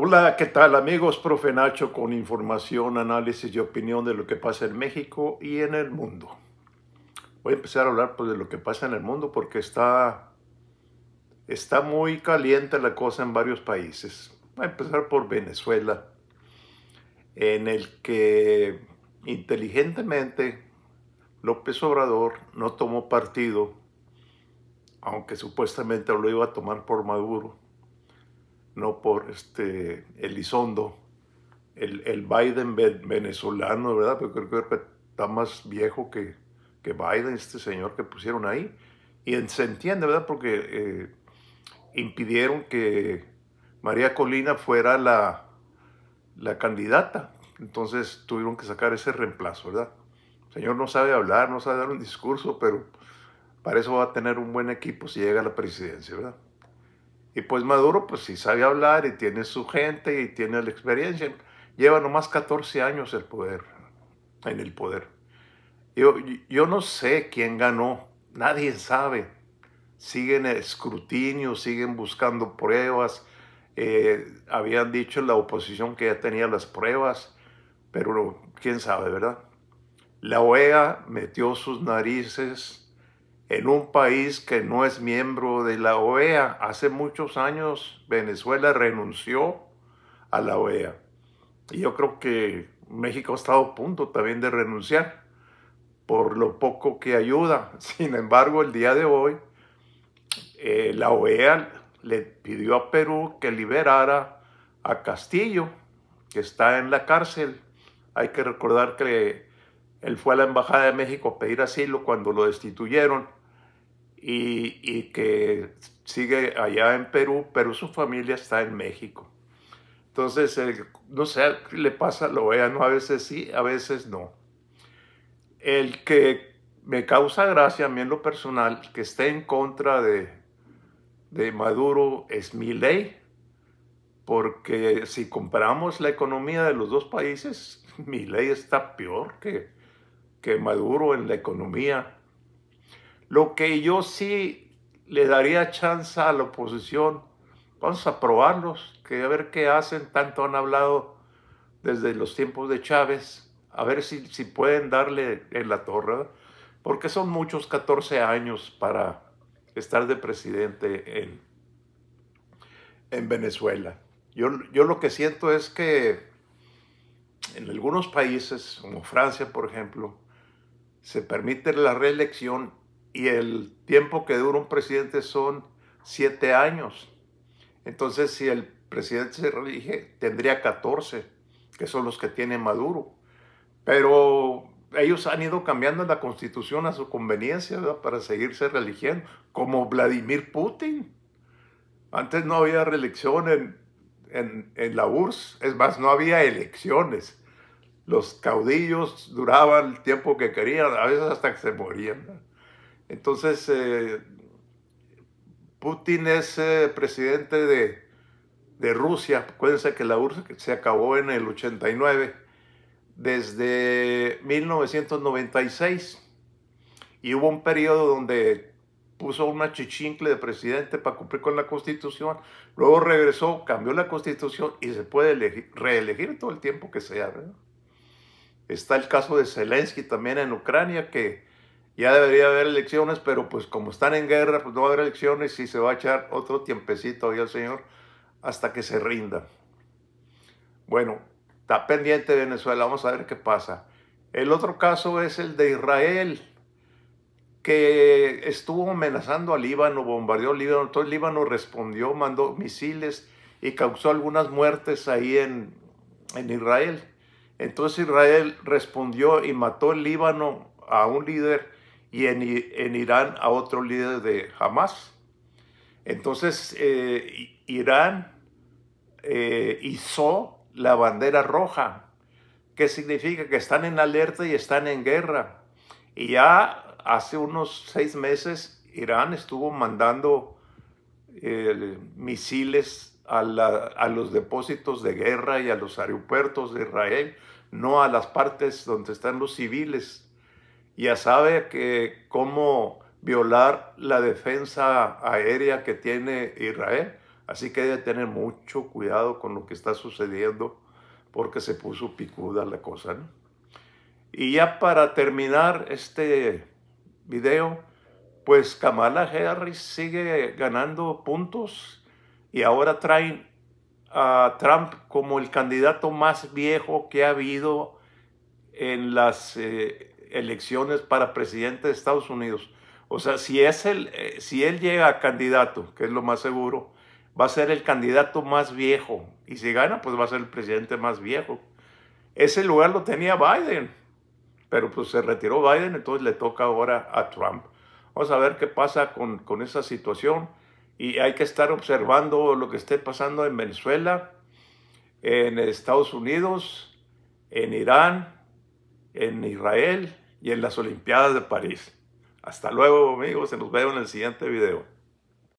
Hola, ¿qué tal amigos? Profe Nacho con información, análisis y opinión de lo que pasa en México y en el mundo. Voy a empezar a hablar pues, de lo que pasa en el mundo porque está, está muy caliente la cosa en varios países. Voy a empezar por Venezuela, en el que inteligentemente López Obrador no tomó partido, aunque supuestamente lo iba a tomar por Maduro no por este Elizondo, el, el Biden venezolano, ¿verdad? Pero creo que está más viejo que, que Biden, este señor que pusieron ahí. Y se entiende, ¿verdad? Porque eh, impidieron que María Colina fuera la, la candidata. Entonces tuvieron que sacar ese reemplazo, ¿verdad? El señor no sabe hablar, no sabe dar un discurso, pero para eso va a tener un buen equipo si llega a la presidencia, ¿verdad? Y pues Maduro, pues sí sabe hablar y tiene su gente y tiene la experiencia. Lleva nomás 14 años el poder, en el poder. Yo, yo no sé quién ganó, nadie sabe. Siguen escrutinio, siguen buscando pruebas. Eh, habían dicho la oposición que ya tenía las pruebas, pero quién sabe, ¿verdad? La OEA metió sus narices en un país que no es miembro de la OEA. Hace muchos años Venezuela renunció a la OEA. Y yo creo que México ha estado a punto también de renunciar por lo poco que ayuda. Sin embargo, el día de hoy, eh, la OEA le pidió a Perú que liberara a Castillo, que está en la cárcel. Hay que recordar que él fue a la Embajada de México a pedir asilo cuando lo destituyeron y, que sigue allá en Perú, pero su familia está en México. Entonces, no sé, le pasa lo vean, a veces sí, a veces no. El que me causa gracia a mí en lo personal, que esté en contra de, de Maduro es mi ley, porque si comparamos la economía de los dos países, mi ley está peor que, que Maduro en la economía lo que yo sí le daría chance a la oposición, vamos a probarlos, que a ver qué hacen, tanto han hablado desde los tiempos de Chávez, a ver si, pueden darle en la torre, porque son muchos 14 años para estar de presidente en, en Venezuela. Yo, yo lo que siento es que en algunos países, como Francia, por ejemplo, se permite la reelección y el tiempo que dura un presidente son siete años. Entonces, si el presidente se relige, tendría 14, que son los que tiene Maduro. Pero ellos han ido cambiando la constitución a su conveniencia para seguirse religiendo, como Vladimir Putin. Antes no había reelección en, en, la URSS, es más, no había elecciones. Los caudillos duraban el tiempo que querían, a veces hasta que se morían. Entonces, eh, Putin es eh, presidente de, Rusia. Acuérdense que la URSS se acabó en el 89, desde 1996. Y hubo un periodo donde puso una chichincle de presidente para cumplir con la constitución. Luego regresó, cambió la constitución y se puede reelegir todo el tiempo que sea. Está el caso de Zelensky también en Ucrania, que ya debería haber elecciones, pero pues como están en guerra, pues no va a haber elecciones y se va a echar otro tiempecito ahí al señor hasta que se rinda. Bueno, está pendiente Venezuela, vamos a ver qué pasa. El otro caso es el de Israel, que estuvo amenazando a Líbano, bombardeó Líbano, entonces Líbano respondió, mandó misiles y causó algunas muertes ahí en, Israel. Entonces Israel respondió y mató el Líbano a un líder y en, Irán a otro líder de Hamas. Entonces, eh, Irán hizo eh, la bandera roja, que significa que están en alerta y están en guerra. Y ya hace unos seis meses Irán estuvo mandando eh, misiles a, a los depósitos de guerra y a los aeropuertos de Israel, no a las partes donde están los civiles ya sabe que cómo violar la defensa aérea que tiene Israel. Así que debe tener mucho cuidado con lo que está sucediendo porque se puso picuda la cosa. Y ya para terminar este video, pues Kamala Harris sigue ganando puntos y ahora traen a Trump como el candidato más viejo que ha habido en las eh, elecciones para presidente de Estados Unidos. O sea, si, es el, eh, si él llega a candidato, que es lo más seguro, va a ser el candidato más viejo. Y si gana, pues va a ser el presidente más viejo. Ese lugar lo tenía Biden, pero pues se retiró Biden, entonces le toca ahora a Trump. Vamos a ver qué pasa con, con esa situación y hay que estar observando lo que esté pasando en Venezuela, en Estados Unidos, en Irán, en Israel y en las Olimpiadas de París. Hasta luego amigos, se nos vemos en el siguiente video.